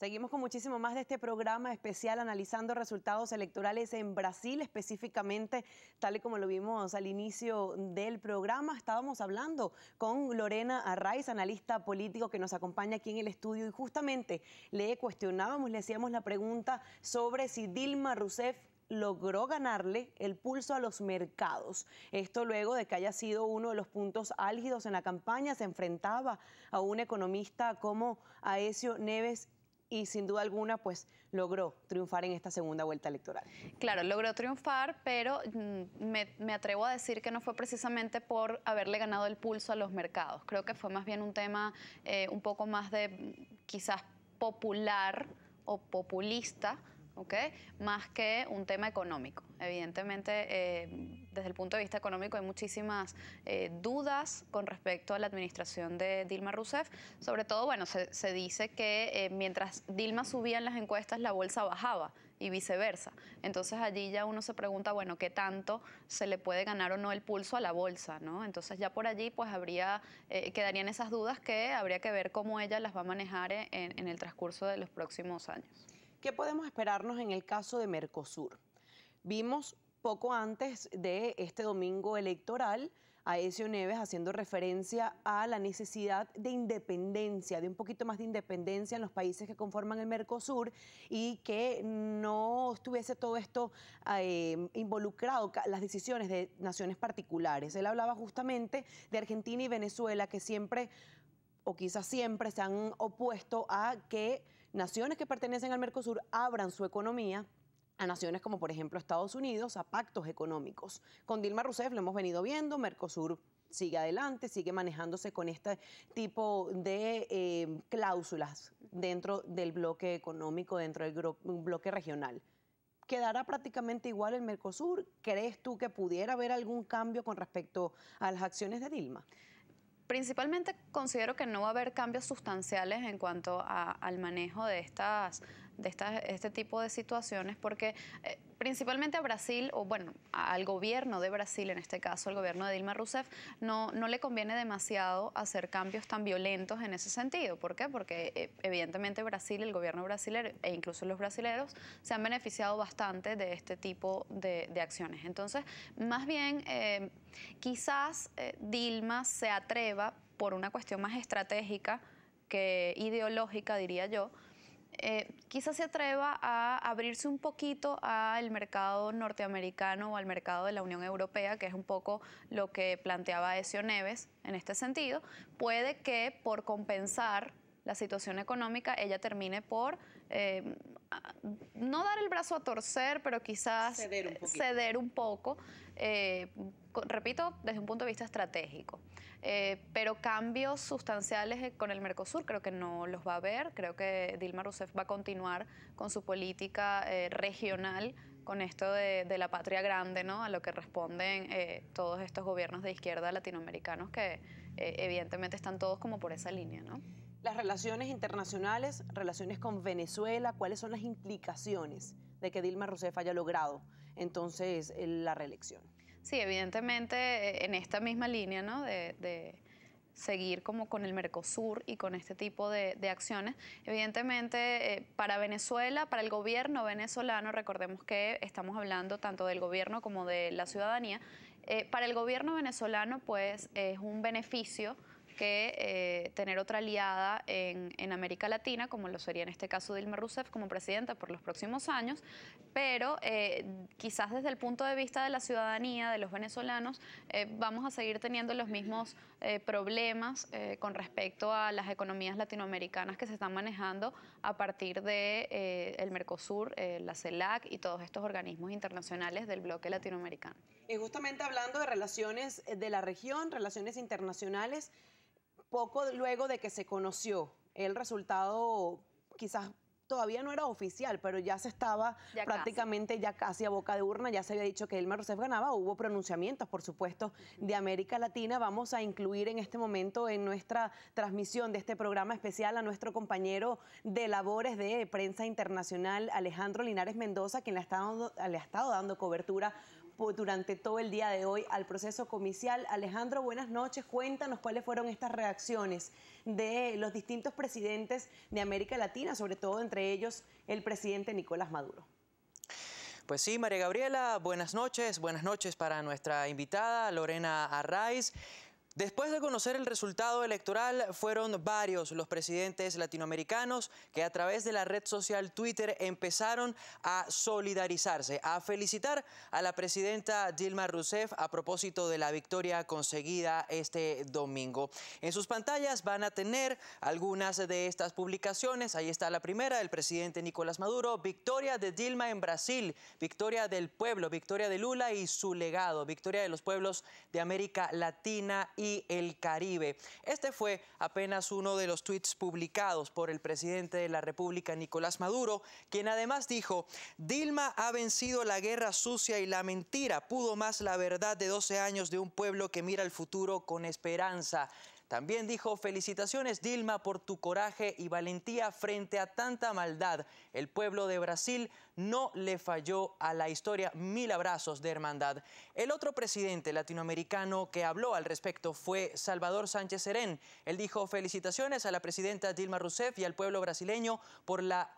Seguimos con muchísimo más de este programa especial analizando resultados electorales en Brasil, específicamente, tal y como lo vimos al inicio del programa. Estábamos hablando con Lorena Arraiz, analista político que nos acompaña aquí en el estudio, y justamente le cuestionábamos, le hacíamos la pregunta sobre si Dilma Rousseff logró ganarle el pulso a los mercados. Esto luego de que haya sido uno de los puntos álgidos en la campaña, se enfrentaba a un economista como Aesio Neves y sin duda alguna pues logró triunfar en esta segunda vuelta electoral. Claro, logró triunfar, pero mm, me, atrevo a decir que no fue precisamente por haberle ganado el pulso a los mercados. Creo que fue más bien un tema eh, un poco más de quizás popular o populista, ¿ok? Más que un tema económico. Evidentemente... Eh, desde el punto de vista económico hay muchísimas eh, dudas con respecto a la administración de Dilma Rousseff. Sobre todo, bueno, se, dice que eh, mientras Dilma subía en las encuestas, la bolsa bajaba y viceversa. Entonces allí ya uno se pregunta, bueno, ¿qué tanto se le puede ganar o no el pulso a la bolsa? ¿no? Entonces ya por allí pues habría, eh, quedarían esas dudas que habría que ver cómo ella las va a manejar en, en el transcurso de los próximos años. ¿Qué podemos esperarnos en el caso de Mercosur? Vimos poco antes de este domingo electoral, a ese Neves haciendo referencia a la necesidad de independencia, de un poquito más de independencia en los países que conforman el Mercosur y que no estuviese todo esto eh, involucrado, las decisiones de naciones particulares. Él hablaba justamente de Argentina y Venezuela que siempre o quizás siempre se han opuesto a que naciones que pertenecen al Mercosur abran su economía a naciones como por ejemplo Estados Unidos a pactos económicos. Con Dilma Rousseff lo hemos venido viendo, Mercosur sigue adelante, sigue manejándose con este tipo de eh, cláusulas dentro del bloque económico, dentro del bloque regional. ¿Quedará prácticamente igual el Mercosur? ¿Crees tú que pudiera haber algún cambio con respecto a las acciones de Dilma? Principalmente considero que no va a haber cambios sustanciales en cuanto al manejo de estas de este tipo de situaciones porque eh, principalmente a Brasil, o bueno, al gobierno de Brasil, en este caso, el gobierno de Dilma Rousseff, no, le conviene demasiado hacer cambios tan violentos en ese sentido. ¿Por qué? Porque eh, evidentemente Brasil, el gobierno brasileño e incluso los brasileros se han beneficiado bastante de este tipo de, acciones. Entonces, más bien, eh, quizás Dilma se atreva por una cuestión más estratégica que ideológica, diría yo, eh, quizás se atreva a abrirse un poquito al mercado norteamericano o al mercado de la Unión Europea, que es un poco lo que planteaba Ezio Neves en este sentido, puede que por compensar la situación económica, ella termine por eh, no dar el brazo a torcer, pero quizás ceder un, poco, eh, repito, desde un punto de vista estratégico. Eh, pero cambios sustanciales con el Mercosur creo que no los va a haber, creo que Dilma Rousseff va a continuar con su política regional con esto de, la patria grande, ¿no? A lo que responden todos estos gobiernos de izquierda latinoamericanos que evidentemente están todos como por esa línea, ¿no? las relaciones internacionales, relaciones con Venezuela, cuáles son las implicaciones de que Dilma Rousseff haya logrado entonces la reelección. Sí, evidentemente eh, en esta misma línea ¿no? de, seguir como con el Mercosur y con este tipo de, acciones. Evidentemente, eh, para Venezuela, para el gobierno venezolano, recordemos que estamos hablando tanto del gobierno como de la ciudadanía, eh, para el gobierno venezolano pues es un beneficio que eh, tener otra aliada en, América Latina, como lo sería en este caso Dilma Rousseff como presidenta por los próximos años, pero eh, quizás desde el punto de vista de la ciudadanía, de los venezolanos, eh, vamos a seguir teniendo los mismos problemas con respecto a las economías latinoamericanas que se están manejando a partir de el Mercosur, la CELAC y todos estos organismos internacionales del bloque latinoamericano. Y justamente hablando de relaciones de la región, relaciones internacionales, poco luego de que se conoció el resultado, quizás todavía no era oficial, pero ya se estaba prácticamente ya casi a boca de urna, ya se había dicho que Elmer Rousseff ganaba, hubo pronunciamientos, por supuesto, de América Latina. Vamos a incluir en este momento en nuestra transmisión de este programa especial a nuestro compañero de labores de prensa internacional, Alejandro Linares Mendoza, quien le ha estado dando cobertura durante todo el día de hoy al proceso comicial. Alejandro, buenas noches. Cuéntanos cuáles fueron estas reacciones de los distintos presidentes de América Latina, sobre todo entre ellos el presidente Nicolás Maduro. Pues sí, María Gabriela, buenas noches, buenas noches para nuestra invitada Lorena Arraiz. Después de conocer el resultado electoral, fueron varios los presidentes latinoamericanos que a través de la red social Twitter empezaron a solidarizarse, a felicitar a la presidenta Dilma Rousseff a propósito de la victoria conseguida este domingo. En sus pantallas van a tener algunas de estas publicaciones. Ahí está la primera, del presidente Nicolás Maduro, victoria de Dilma en Brasil, victoria del pueblo, victoria de Lula y su legado, victoria de los pueblos de América Latina y el Caribe. Este fue apenas uno de los tweets publicados por el presidente de la República, Nicolás Maduro, quien además dijo, Dilma ha vencido la guerra sucia y la mentira, pudo más la verdad de 12 años de un pueblo que mira el futuro con esperanza. También dijo, felicitaciones Dilma por tu coraje y valentía frente a tanta maldad. El pueblo de Brasil no le falló a la historia. Mil abrazos de hermandad. El otro presidente latinoamericano que habló al respecto fue Salvador Sánchez Serén. Él dijo, felicitaciones a la presidenta Dilma Rousseff y al pueblo brasileño por la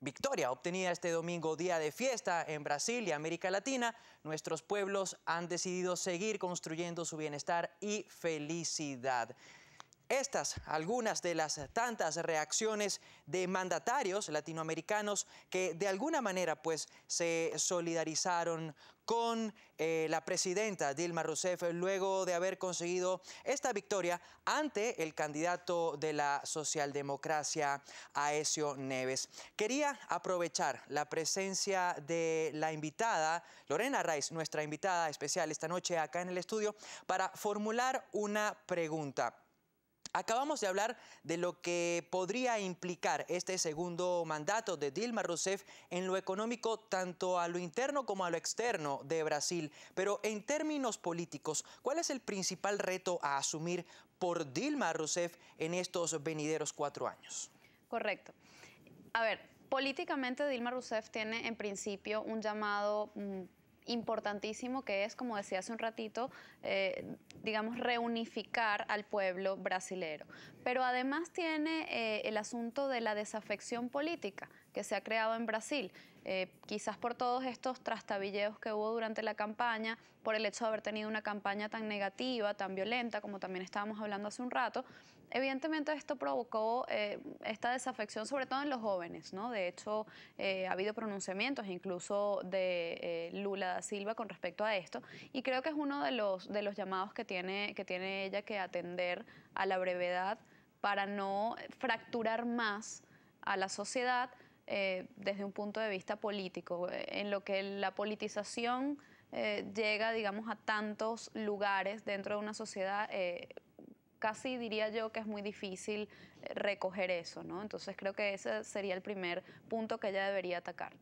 victoria obtenida este domingo, día de fiesta en Brasil y América Latina, nuestros pueblos han decidido seguir construyendo su bienestar y felicidad. Estas algunas de las tantas reacciones de mandatarios latinoamericanos que de alguna manera pues se solidarizaron con eh, la presidenta Dilma Rousseff luego de haber conseguido esta victoria ante el candidato de la socialdemocracia Aesio Neves. Quería aprovechar la presencia de la invitada Lorena Raiz, nuestra invitada especial esta noche acá en el estudio, para formular una pregunta. Acabamos de hablar de lo que podría implicar este segundo mandato de Dilma Rousseff en lo económico, tanto a lo interno como a lo externo de Brasil. Pero en términos políticos, ¿cuál es el principal reto a asumir por Dilma Rousseff en estos venideros cuatro años? Correcto. A ver, políticamente Dilma Rousseff tiene en principio un llamado mm, importantísimo que es, como decía hace un ratito, eh, digamos, reunificar al pueblo brasilero. Pero además tiene eh, el asunto de la desafección política que se ha creado en Brasil, eh, quizás por todos estos trastabilleos que hubo durante la campaña, por el hecho de haber tenido una campaña tan negativa, tan violenta, como también estábamos hablando hace un rato, evidentemente esto provocó eh, esta desafección, sobre todo en los jóvenes, De hecho, eh, ha habido pronunciamientos incluso de eh, Lula da Silva con respecto a esto, y creo que es uno de los, de los llamados que tiene, que tiene ella que atender a la brevedad para no fracturar más a la sociedad desde un punto de vista político, en lo que la politización llega, digamos, a tantos lugares dentro de una sociedad casi diría yo que es muy difícil eh, recoger eso, ¿no? Entonces creo que ese sería el primer punto que ella debería atacar.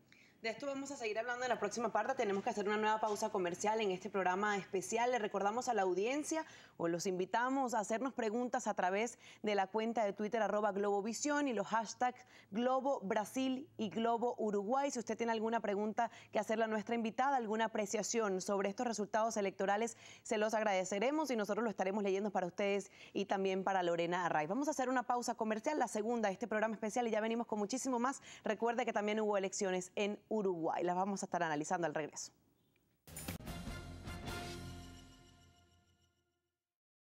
De esto vamos a seguir hablando en la próxima parte. Tenemos que hacer una nueva pausa comercial en este programa especial. Le recordamos a la audiencia o los invitamos a hacernos preguntas a través de la cuenta de Twitter arroba Globovisión y los hashtags Globo Brasil y Globo Uruguay. Si usted tiene alguna pregunta que hacerle a nuestra invitada, alguna apreciación sobre estos resultados electorales, se los agradeceremos y nosotros lo estaremos leyendo para ustedes y también para Lorena Array. Vamos a hacer una pausa comercial, la segunda de este programa especial y ya venimos con muchísimo más. Recuerde que también hubo elecciones en Uruguay. Las vamos a estar analizando al regreso.